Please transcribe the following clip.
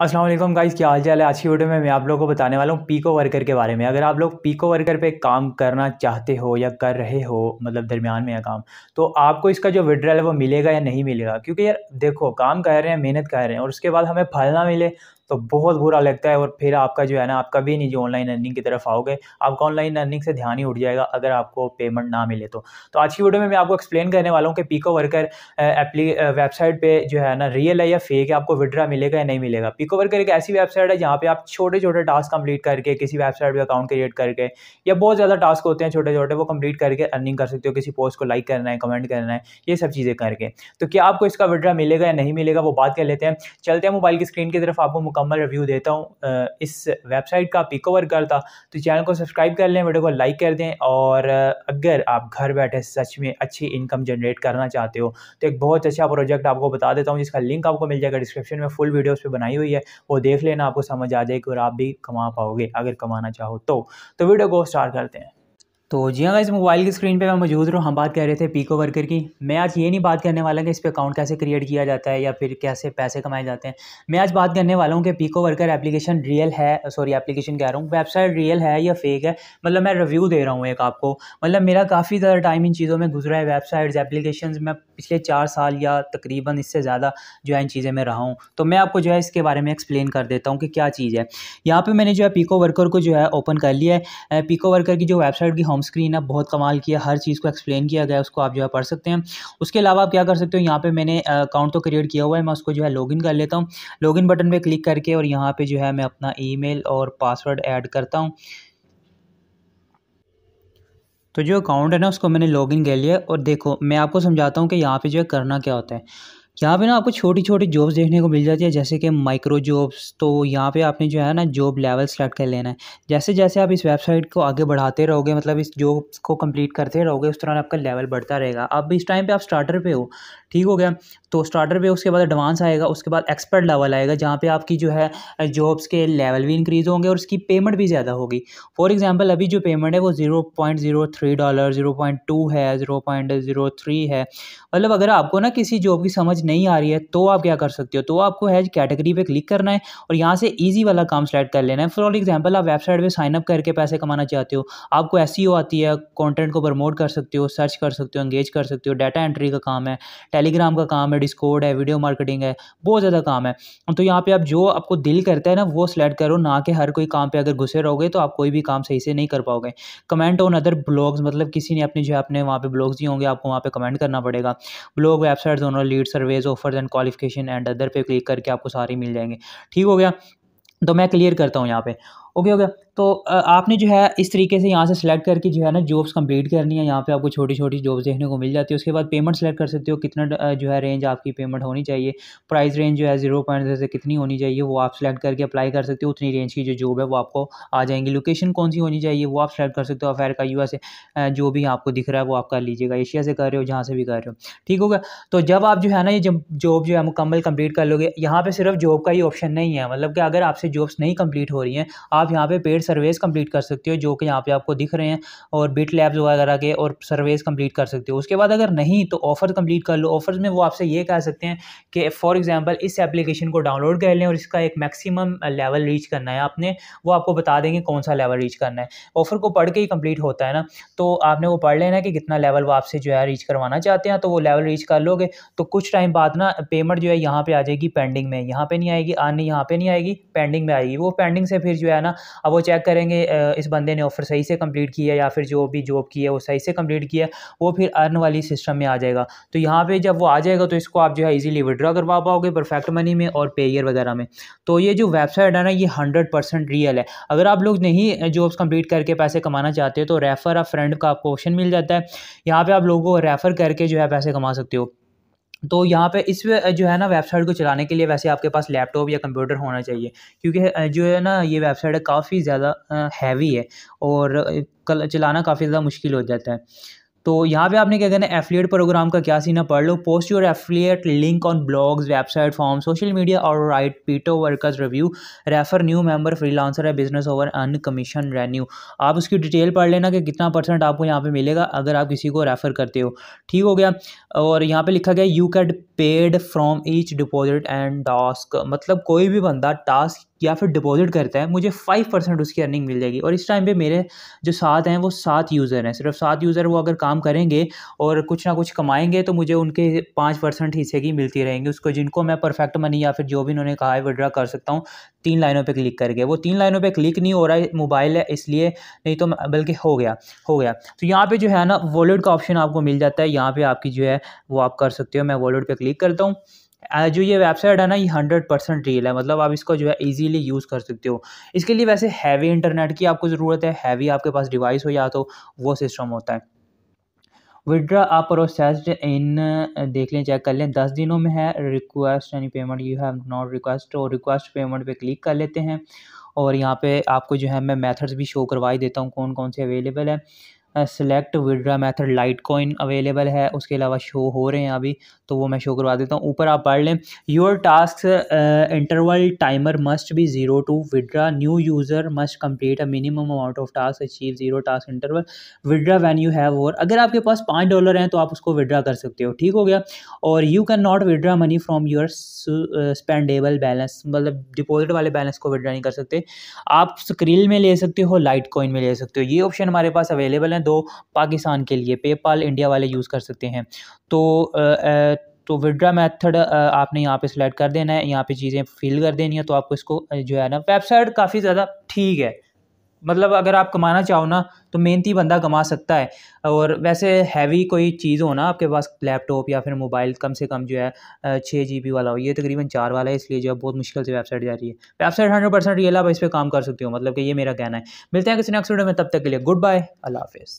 Aslam guys क्या हाल चाल है आज की वीडियो में मैं आप लोगों को बताने वाला हूँ पीको वर्कर के बारे में अगर आप लोग पीको वर्कर पे काम करना चाहते हो या कर रहे हो मतलब दरमियान में या काम तो आपको इसका जो विड्रॉल है वो मिलेगा या नहीं मिलेगा क्योंकि यार देखो काम कर रहे हैं मेहनत कर रहे हैं और उसके बाद हमें फल ना मिले तो बहुत बुरा लगता है और फिर आपका जो है ना आप कभी नहीं जो ऑनलाइन अर्निंग की तरफ आओगे आपका ऑनलाइन अर्निंग से ध्यान ही उठ जाएगा अगर आपको पेमेंट ना मिले तो तो आज की वीडियो में मैं आपको एक्सप्लेन करने वाला हूँ कि पीको वर्कर एप्ली वेबसाइट पर जो है ना रियल है या फेक है आपको विड्रा मिलेगा या नहीं मिलेगा पीको वर्कर एक ऐसी वेबसाइट है जहाँ पर आप छोटे छोटे टास्क कंप्लीट करके किसी वेबसाइट पर अकाउंट क्रिएट करके या बहुत ज़्यादा टास्क होते हैं छोटे छोटे वो कंप्लीट करके अर्निंग कर सकते हो किसी पोस्ट को लाइक करना है कमेंट करना है ये सब चीज़ें करके तो क्या आपको इसका विड्रा मिलेगा या नहीं मिलेगा वो बात कर लेते हैं चलते हैं मोबाइल की स्क्रीन की तरफ आपको मुकम्मल रिव्यू देता हूँ इस वेबसाइट का पिक ओवर करता तो चैनल को सब्सक्राइब कर लें वीडियो को लाइक कर दें और अगर आप घर बैठे सच में अच्छी इनकम जनरेट करना चाहते हो तो एक बहुत अच्छा प्रोजेक्ट आपको बता देता हूँ जिसका लिंक आपको मिल जाएगा डिस्क्रिप्शन में फुल वीडियो उस पर बनाई हुई है वो देख लेना आपको समझ आ जाएगी और आप भी कमा पाओगे अगर कमाना चाहो तो, तो वीडियो को स्टार्ट करते हैं तो जी हाँ इस मोबाइल की स्क्रीन पे मैं मौजूद हूँ हम बात कर रहे थे पीको वर्कर की मैं आज ये नहीं बात करने वाला कि इस पर अकाउंट कैसे क्रिएट किया जाता है या फिर कैसे पैसे कमाए जाते हैं मैं आज बात करने वाला हूँ कि पीको वर्कर एप्लीकेशन रियल है सॉरी एप्लीकेशन कह रहा हूँ वेबसाइट रियल है या फेक है मतलब मैं रिव्यू दे रहा हूँ एक आपको मतलब मेरा काफ़ी ज़्यादा टाइम इन चीज़ों में गुजरा है वेबसाइट्स एप्लीकेशन में पिछले चार साल या तकरीबन इससे ज़्यादा जो है इन चीज़ें में रहा हूँ तो मैं आपको जो है इसके बारे में एक्सप्लेन कर देता हूँ कि क्या चीज़ है यहाँ पर मैंने जो है पीको वर्कर को जो है ओपन कर लिया है पीको वर्कर की जो वेबसाइट की होम स्क्रीन है बहुत कमाल किया हर चीज़ को एक्सप्लेन किया गया उसको आप जो है पढ़ सकते हैं उसके अलावा आप क्या कर सकते हो यहाँ पे मैंने अकाउंट तो क्रिएट किया हुआ है मैं उसको जो है लॉगिन कर लेता हूँ लॉगिन बटन पे क्लिक करके और यहाँ पे जो है मैं अपना ईमेल और पासवर्ड ऐड करता हूँ तो जो अकाउंट है ना उसको मैंने लॉगिन कर लिया और देखो मैं आपको समझाता हूँ कि यहाँ पे जो है करना क्या होता है यहाँ पे ना आपको छोटी छोटी जॉब्स देखने को मिल जाती है जैसे कि माइक्रो जॉब्स तो यहाँ पे आपने जो है ना जॉब लेवल सेलेक्ट कर लेना है जैसे जैसे आप इस वेबसाइट को आगे बढ़ाते रहोगे मतलब इस जॉब्स को कंप्लीट करते रहोगे उस तरह आपका लेवल बढ़ता रहेगा अब इस टाइम पे आप स्टार्टर पे हो ठीक हो गया तो स्टार्टर पे उसके बाद एडवांस आएगा उसके बाद एक्सपर्ट लेवल आएगा जहाँ पर आपकी जो है जॉब्स के लेवल भी इंक्रीज़ होंगे और उसकी पेमेंट भी ज़्यादा होगी फॉर एग्ज़ाम्पल अभी जो पेमेंट है वो zero point zero three dollar zero point two है ज़ीरो पॉइंट ज़ीरो थ्री है मतलब अगर आपको ना किसी जॉब की समझ नहीं आ रही है तो आप क्या कर सकते हो तो आपको हैज कैटेगरी पे क्लिक करना है और यहाँ से ईजी वाला काम सेलेक्ट कर लेना है फॉर एग्जाम्पल आप वेबसाइट पर साइनअप करके पैसे कमाना चाहते हो आपको एस e आती है कॉन्टेंट को प्रमोट कर सकते हो सर्च कर सकते हो एंगेज कर सकते हो डाटा एंट्री का काम है टेलीग्राम का काम है डिस्कोड है वीडियो मार्केटिंग है बहुत ज़्यादा काम है तो यहाँ पर आप जो आपको दिल करता है ना वो सिलेक्ट करो ना कि हर कोई काम पर अगर घुसे रहोगे तो आप कोई भी काम सही से नहीं कर पाओगे कमेंट ऑन अदर ब्लॉग्स मतलब किसी ने अपने जो है अपने वहाँ पर ब्लॉग्स दिए होंगे आपको वहाँ पर कमेंट करना पड़ेगा ब्लॉग वेबसाइट दोनों lead survey ways offers and qualification and other पे क्लिक करके आपको सारे मिल जाएंगे ठीक हो गया तो मैं क्लियर करता हूँ यहाँ पे ओके ओके तो आपने जो है इस तरीके से यहाँ से सेलेक्ट करके जो है ना जॉब्स कंप्लीट करनी है यहाँ पे आपको छोटी छोटी जॉब्स देखने को मिल जाती है उसके बाद पेमेंट सेलेक्ट कर सकते हो कितना जो है रेंज आपकी पेमेंट होनी चाहिए प्राइस रेंज जो है जीरो पॉइंट से कितनी होनी चाहिए वो आप सेलेक्ट करके अप्लाई कर सकते हो उतनी रेंज की जो जॉब है वो आपको आ जाएंगी लोकेशन कौन सी होनी चाहिए वो आप सेलेक्ट कर सकते हो अफेरिका यू से जो भी आपको दिख रहा है वो आप कर लीजिएगा एशिया से कर रहे हो जहाँ से भी कर रहे हो ठीक होगा तो जब आप जो है ना ये जॉब जो है मुकम्मल कम्प्लीट कर लोगे यहाँ पर सिर्फ जॉब का ही ऑप्शन नहीं है मतलब कि अगर आपसे जॉब्स नहीं कम्प्लीट हो रही हैं आप आप यहाँ पे पेड सर्वेस कंप्लीट कर सकते हो जो कि यहाँ पे आपको दिख रहे हैं और बिट लैब्स वगैरह के और सर्वेस कंप्लीट कर सकते हो उसके बाद अगर नहीं तो ऑफ़र कंप्लीट कर लो ऑफर्स में वो आपसे ये कह सकते हैं कि फॉर एग्जाम्पल इस एप्लीकेशन को डाउनलोड कर लें और इसका एक मैक्सिमम लेवल रीच करना है आपने वो आपको बता देंगे कौन सा लेवल रीच करना है ऑफ़र को पढ़ के ही कंप्लीट होता है ना तो आपने वो पढ़ लेना कि कितना लेवल वो आपसे जो है रीच करवाना चाहते हैं तो वो लेवल रीच कर लोगे तो कुछ टाइम बाद ना पेमेंट जो है यहाँ पर आ जाएगी पेंडिंग में यहाँ पर नहीं आएगी आने यहाँ पर नहीं आएगी पेंडिंग में आएगी वो पेंडिंग से फिर जो है ना अब वो चेक करेंगे इस बंदे ने ऑफ़र सही से कंप्लीट किया या फिर जो भी जॉब की है वो सही से कंप्लीट किया वो फिर अर्न वाली सिस्टम में आ जाएगा तो यहाँ पे जब वो आ जाएगा तो इसको आप जो है ईजिली विड्रॉ करवा पाओगे परफेक्ट मनी में और पेयर वगैरह में तो ये जो वेबसाइट है ना ये हंड्रेड परसेंट रियल है अगर आप लोग नहीं जॉब्स कंप्लीट करके पैसे कमाना चाहते हो तो रेफ़र अ फ्रेंड का आपको ऑप्शन मिल जाता है यहाँ पर आप लोगों को रेफ़र करके जो है पैसे कमा सकते हो तो यहाँ पे इस जो है ना वेबसाइट को चलाने के लिए वैसे आपके पास लैपटॉप या कंप्यूटर होना चाहिए क्योंकि जो है ना ये वेबसाइट है काफ़ी ज़्यादा हैवी है और कल चलाना काफ़ी ज़्यादा मुश्किल हो जाता है तो यहाँ पे आपने क्या करना है एफिलिएट प्रोग्राम का क्या सीना पढ़ लो post your affiliate link on blogs website form social media और write Pico workers review refer new member freelancer है business over an commission renew आप उसकी डिटेल पढ़ लेना कि कितना परसेंट आपको यहाँ पे मिलेगा अगर आप किसी को रेफ़र करते हो ठीक हो गया और यहाँ पर लिखा गया you get paid from each deposit and task मतलब कोई भी बंदा टास्क या फिर डिपॉजिट करता है मुझे फाइव परसेंट उसकी अर्निंग मिल जाएगी और इस टाइम पे मेरे जो साथ हैं वो सात यूज़र हैं सिर्फ सात यूज़र वो अगर काम करेंगे और कुछ ना कुछ कमाएंगे तो मुझे उनके पाँच परसेंट हिस्से की मिलती रहेंगी उसको जिनको मैं परफेक्ट मनी या फिर जो भी उन्होंने कहा है विड्रा कर सकता हूँ तीन लाइनों पर क्लिक करके वो तीन लाइनों पर क्लिक नहीं हो रहा है मोबाइल है इसलिए नहीं तो बल्कि हो गया हो गया तो यहाँ पर जो है ना वॉलेट का ऑप्शन आपको मिल जाता है यहाँ पर आपकी जो है वो आप कर सकते हो मैं वॉलेट पर क्लिक करता हूँ जो ये वेबसाइट है ना ये हंड्रेड परसेंट रियल है मतलब आप इसको जो है इजीली यूज़ कर सकते हो इसके लिए वैसे हैवी इंटरनेट की आपको ज़रूरत है हैवी आपके पास डिवाइस हो या तो वो सिस्टम होता है विड्रा आप प्रोसेस्ड इन देख लें चेक कर लें दस दिनों में है रिक्वेस्ट यानी payment you have not request और रिक्वेस्ट पेमेंट पे क्लिक कर लेते हैं और यहाँ पे आपको जो है मैं मेथड्स भी शो करवा ही देता हूँ कौन कौन से अवेलेबल है select withdraw method Litecoin available है उसके अलावा शो हो रहे हैं अभी तो वो मैं शो करवा देता हूँ ऊपर आप पढ़ लें your task interval timer must be zero to withdraw new user must complete a minimum amount of task achieve zero task interval withdraw when you have और अगर आपके पास पाँच डॉलर हैं तो आप उसको विड्रा कर सकते हो ठीक हो गया और you can not withdraw money from your spendable balance मतलब डिपॉजिट वाले बैलेंस को विड्रा नहीं कर सकते आप स्क्रीन में ले सकते हो लाइट कॉइन में ले सकते हो ये ऑप्शन हमारे पास अवेलेबल है दो पाकिस्तान के लिए पेपाल इंडिया वाले यूज़ कर सकते हैं तो तो विड्रा मेथड आपने यहाँ पे सिलेक्ट कर देना है यहाँ पे चीज़ें फिल कर देनी है तो आपको इसको जो है ना वेबसाइट काफ़ी ज़्यादा ठीक है मतलब अगर आप कमाना चाहो ना तो मेहनती बंदा कमा सकता है और वैसे हैवी कोई चीज़ हो ना आपके पास लैपटॉप या फिर मोबाइल कम से कम जो है छः जी बी वाला हो ये तकरीबन चार वाला है इसलिए जो है बहुत मुश्किल से वेबसाइट जा रही है वेबसाइट हंड्रेड परसेंट रियल आप इस पर काम कर सकती हो मतलब कि ये मेरा कहना है मिलते हैं किसी नेक्स्ट वीडियो में तब तक के लिए गुड बाय अल्लाह हाफिज़